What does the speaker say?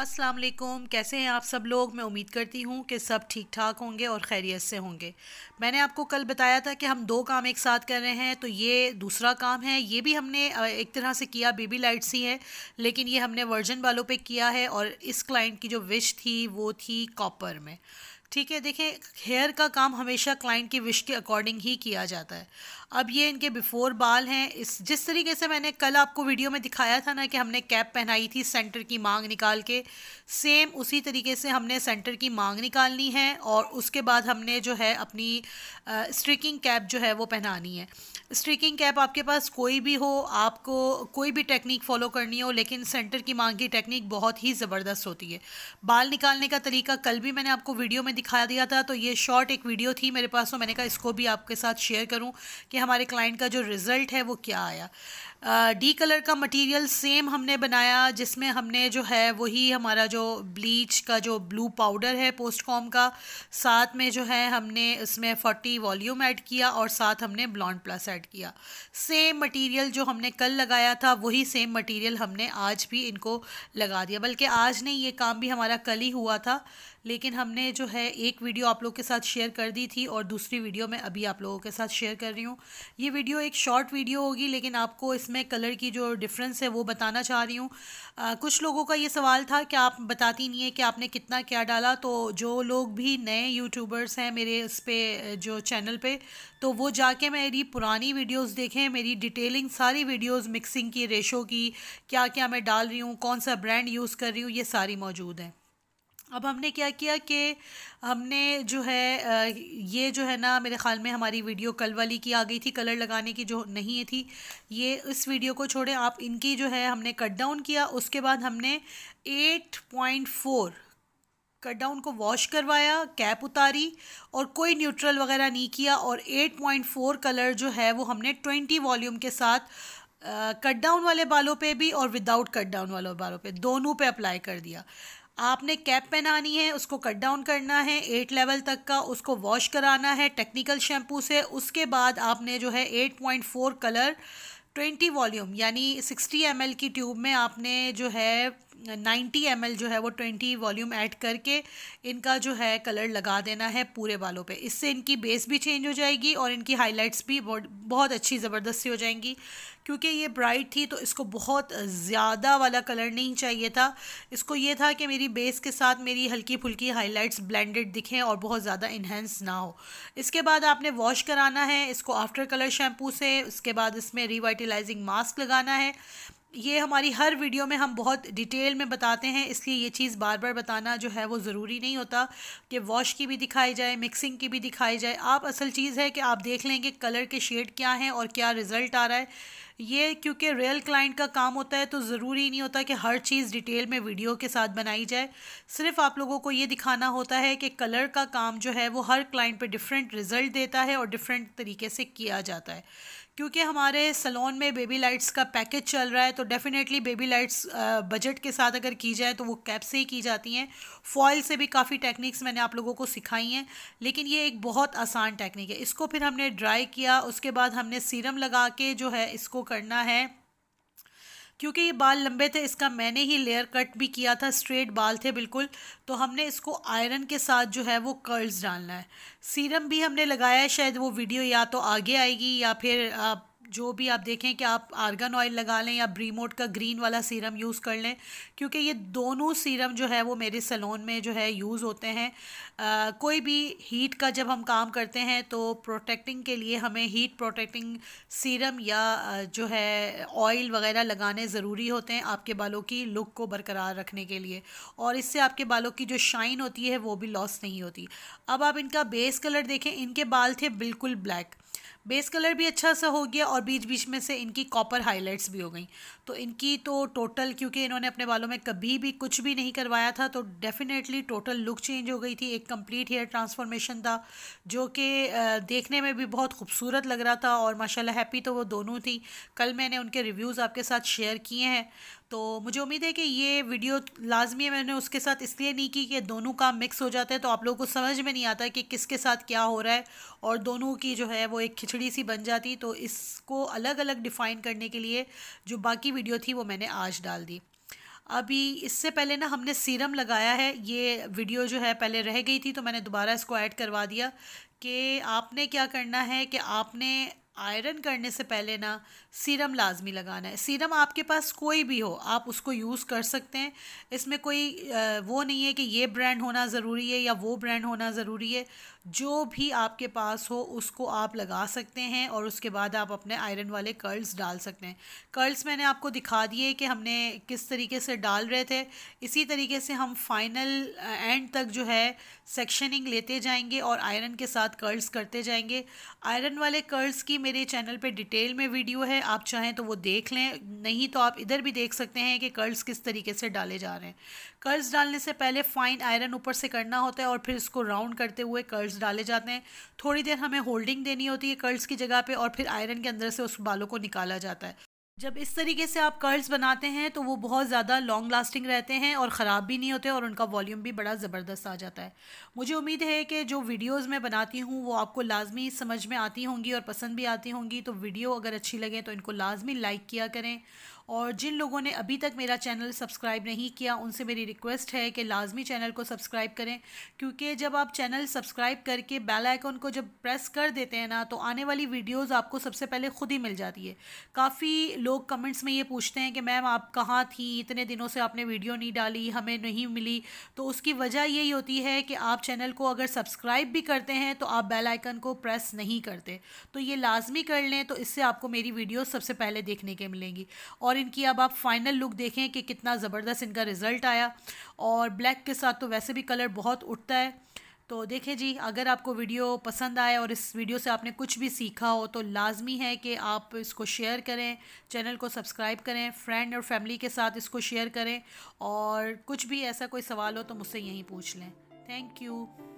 अस्सलाम वालेकुम कैसे हैं आप सब लोग मैं उम्मीद करती हूँ कि सब ठीक ठाक होंगे और खैरियत से होंगे मैंने आपको कल बताया था कि हम दो काम एक साथ कर रहे हैं तो ये दूसरा काम है ये भी हमने एक तरह से किया बेबी लाइट्स ही है लेकिन ये हमने वर्जन वालों पे किया है और इस क्लाइंट की जो विश थी वो थी कॉपर में ठीक है देखें हेयर का काम हमेशा क्लाइंट की विश के अकॉर्डिंग ही किया जाता है अब ये इनके बिफोर बाल हैं इस जिस तरीके से मैंने कल आपको वीडियो में दिखाया था ना कि हमने कैप पहनाई थी सेंटर की मांग निकाल के सेम उसी तरीके से हमने सेंटर की मांग निकालनी है और उसके बाद हमने जो है अपनी स्ट्रिकिंग कैप जो है वो पहनानी है स्ट्रिकिंग कैप आपके पास कोई भी हो आपको कोई भी टेक्निक फॉलो करनी हो लेकिन सेंटर की मांग की टेक्निक बहुत ही ज़बरदस्त होती है बाल निकालने का तरीका कल भी मैंने आपको वीडियो में दिखा दिया था तो ये शॉर्ट एक वीडियो थी मेरे पास तो मैंने कहा इसको भी आपके साथ शेयर करूँ कि हमारे क्लाइंट का जो रिज़ल्ट है वो क्या आया डी uh, कलर का मटेरियल सेम हमने बनाया जिसमें हमने जो है वही हमारा जो ब्लीच का जो ब्लू पाउडर है पोस्ट कॉम का साथ में जो है हमने इसमें फोर्टी वॉल्यूम ऐड किया और साथ हमने ब्लॉन्ड प्लस ऐड किया सेम मटेरियल जो हमने कल लगाया था वही सेम मटेरियल हमने आज भी इनको लगा दिया बल्कि आज नहीं ये काम भी हमारा कल ही हुआ था लेकिन हमने जो है एक वीडियो आप लोग के साथ शेयर कर दी थी और दूसरी वीडियो मैं अभी आप लोगों के साथ शेयर कर रही हूँ ये वीडियो एक शॉर्ट वीडियो होगी लेकिन आपको इसमें कलर की जो डिफरेंस है वो बताना चाह रही हूँ कुछ लोगों का ये सवाल था कि आप बताती नहीं है कि आपने कितना क्या डाला तो जो लोग भी नए यूट्यूबर्स हैं मेरे इस पर जो चैनल पर तो वो जाके मेरी पुरानी वीडियोस देखें मेरी डिटेलिंग सारी वीडियोस मिक्सिंग की रेशो की क्या क्या मैं डाल रही हूँ कौन सा ब्रांड यूज़ कर रही हूँ ये सारी मौजूद है अब हमने क्या किया कि हमने जो है ये जो है ना मेरे ख़्याल में हमारी वीडियो कल वाली की आ गई थी कलर लगाने की जो नहीं थी ये इस वीडियो को छोड़ें आप इनकी जो है हमने कट डाउन किया उसके बाद हमने eight point four cut down को वॉश करवाया कैप उतारी और कोई न्यूट्रल वगैरह नहीं किया और एट पॉइंट फोर कलर जो है वो हमने ट्वेंटी वॉल्यूम के साथ कट uh, डाउन वाले बालों पे भी और विदाउट कट डाउन वाले बालों पे दोनों पे अप्लाई कर दिया आपने कैप पहनानी है उसको कट डाउन करना है एट लेवल तक का उसको वॉश कराना है टेक्निकल शैम्पू से उसके बाद आपने जो है eight point four colour twenty volume यानी सिक्सटी एम की ट्यूब में आपने जो है 90 एम जो है वो 20 वॉल्यूम ऐड करके इनका जो है कलर लगा देना है पूरे बालों पे इससे इनकी बेस भी चेंज हो जाएगी और इनकी हाइलाइट्स भी बहुत अच्छी ज़बरदस्ती हो जाएंगी क्योंकि ये ब्राइट थी तो इसको बहुत ज़्यादा वाला कलर नहीं चाहिए था इसको ये था कि मेरी बेस के साथ मेरी हल्की फुल्की हाइलाइट्स ब्लेंडेड दिखें और बहुत ज़्यादा इन्हेंस ना हो इसके बाद आपने वॉश कराना है इसको आफ्टर कलर शैम्पू से उसके बाद इसमें रिवाइटिलाइजिंग मास्क लगाना है ये हमारी हर वीडियो में हम बहुत डिटेल में बताते हैं इसलिए ये चीज़ बार बार बताना जो है वो ज़रूरी नहीं होता कि वॉश की भी दिखाई जाए मिक्सिंग की भी दिखाई जाए आप असल चीज़ है कि आप देख लेंगे कलर के शेड क्या हैं और क्या रिज़ल्ट आ रहा है ये क्योंकि रियल क्लाइंट का काम होता है तो ज़रूरी नहीं होता कि हर चीज़ डिटेल में वीडियो के साथ बनाई जाए सिर्फ आप लोगों को ये दिखाना होता है कि कलर का काम जो है वो हर क्लाइंट पे डिफरेंट रिज़ल्ट देता है और डिफरेंट तरीके से किया जाता है क्योंकि हमारे सलोन में बेबी लाइट्स का पैकेज चल रहा है तो डेफ़िनेटली बेबी लाइट्स बजट के साथ अगर की जाए तो वो कैप से ही की जाती हैं फॉइल से भी काफ़ी टेक्निक्स मैंने आप लोगों को सिखाई हैं लेकिन ये एक बहुत आसान टेक्निक है इसको फिर हमने ड्राई किया उसके बाद हमने सीरम लगा के जो है इसको करना है क्योंकि ये बाल लंबे थे इसका मैंने ही लेयर कट भी किया था स्ट्रेट बाल थे बिल्कुल तो हमने इसको आयरन के साथ जो है वो कर्ल्स डालना है सीरम भी हमने लगाया है शायद वो वीडियो या तो आगे आएगी या फिर आप जो भी आप देखें कि आप आर्गन ऑयल लगा लें या ब्रीमोट का ग्रीन वाला सीरम यूज़ कर लें क्योंकि ये दोनों सीरम जो है वो मेरे सलोन में जो है यूज़ होते हैं आ, कोई भी हीट का जब हम काम करते हैं तो प्रोटेक्टिंग के लिए हमें हीट प्रोटेक्टिंग सीरम या जो है ऑयल वगैरह लगाने ज़रूरी होते हैं आपके बालों की लुक को बरकरार रखने के लिए और इससे आपके बालों की जो शाइन होती है वो भी लॉस नहीं होती अब आप इनका बेस कलर देखें इनके बाल थे बिल्कुल ब्लैक बेस कलर भी अच्छा सा हो गया और बीच बीच में से इनकी कॉपर हाइलाइट्स भी हो गई तो इनकी तो टोटल क्योंकि इन्होंने अपने बालों में कभी भी कुछ भी नहीं करवाया था तो डेफिनेटली टोटल लुक चेंज हो गई थी एक कंप्लीट हेयर ट्रांसफॉर्मेशन था जो कि देखने में भी बहुत खूबसूरत लग रहा था और माशाल्लाह हैप्पी तो वो दोनों थी कल मैंने उनके रिव्यूज़ आपके साथ शेयर किए हैं तो मुझे उम्मीद है कि ये वीडियो लाजमी है मैंने उसके साथ इसलिए नहीं की कि दोनों काम मिक्स हो जाते हैं तो आप लोगों को समझ में नहीं आता कि किसके साथ क्या हो रहा है और दोनों की जो है वो एक खिचड़ी सी बन जाती तो इसको अलग अलग डिफ़ाइन करने के लिए जो बाकी वीडियो थी वो मैंने आज डाल दी अभी इससे पहले ना हमने सीरम लगाया है ये वीडियो जो है पहले रह गई थी तो मैंने दोबारा इसको ऐड करवा दिया कि आपने क्या करना है कि आपने आयरन करने से पहले ना सीरम लाजमी लगाना है सीरम आपके पास कोई भी हो आप उसको यूज़ कर सकते हैं इसमें कोई वो नहीं है कि ये ब्रांड होना ज़रूरी है या वो ब्रांड होना ज़रूरी है जो भी आपके पास हो उसको आप लगा सकते हैं और उसके बाद आप अपने आयरन वाले कर्ल्स डाल सकते हैं कर्ल्स मैंने आपको दिखा दिए कि हमने किस तरीके से डाल रहे थे इसी तरीके से हम फाइनल एंड तक जो है सेक्शनिंग लेते जाएंगे और आयरन के साथ कर्ल्स करते जाएंगे आयरन वाले कर्ल्स की मेरे चैनल पे डिटेल में वीडियो है आप चाहें तो वो देख लें नहीं तो आप इधर भी देख सकते हैं कि कर्ल्स किस तरीके से डाले जा रहे हैं कर्ल्स डालने से पहले फ़ाइन आयरन ऊपर से करना होता है और फिर इसको राउंड करते हुए कर्ल्स डाले जाते हैं थोड़ी देर हमें होल्डिंग देनी होती है कर्ल्स की जगह पर और फिर आयरन के अंदर से उस बालों को निकाला जाता है जब इस तरीके से आप कर्ल्स बनाते हैं तो वो बहुत ज़्यादा लॉन्ग लास्टिंग रहते हैं और ख़राब भी नहीं होते और उनका वॉल्यूम भी बड़ा ज़बरदस्त आ जाता है मुझे उम्मीद है कि जो वीडियोस मैं बनाती हूँ वो आपको लाजमी समझ में आती होंगी और पसंद भी आती होंगी तो वीडियो अगर अच्छी लगे तो इनको लाजमी लाइक किया करें और जिन लोगों ने अभी तक मेरा चैनल सब्सक्राइब नहीं किया उनसे मेरी रिक्वेस्ट है कि लाजमी चैनल को सब्सक्राइब करें क्योंकि जब आप चैनल सब्सक्राइब करके बेल आइकन को जब प्रेस कर देते हैं ना तो आने वाली वीडियोज़ आपको सबसे पहले ख़ुद ही मिल जाती है काफ़ी लोग कमेंट्स में ये पूछते हैं कि मैम आप कहाँ थी इतने दिनों से आपने वीडियो नहीं डाली हमें नहीं मिली तो उसकी वजह यही होती है कि आप चैनल को अगर सब्सक्राइब भी करते हैं तो आप बेल आइकन को प्रेस नहीं करते तो ये लाजमी कर लें तो इससे आपको मेरी वीडियो सबसे पहले देखने के मिलेंगी और और इनकी अब आप फाइनल लुक देखें कि कितना ज़बरदस्त इनका रिज़ल्ट आया और ब्लैक के साथ तो वैसे भी कलर बहुत उठता है तो देखें जी अगर आपको वीडियो पसंद आए और इस वीडियो से आपने कुछ भी सीखा हो तो लाजमी है कि आप इसको शेयर करें चैनल को सब्सक्राइब करें फ्रेंड और फैमिली के साथ इसको शेयर करें और कुछ भी ऐसा कोई सवाल हो तो मुझसे यहीं पूछ लें थैंक यू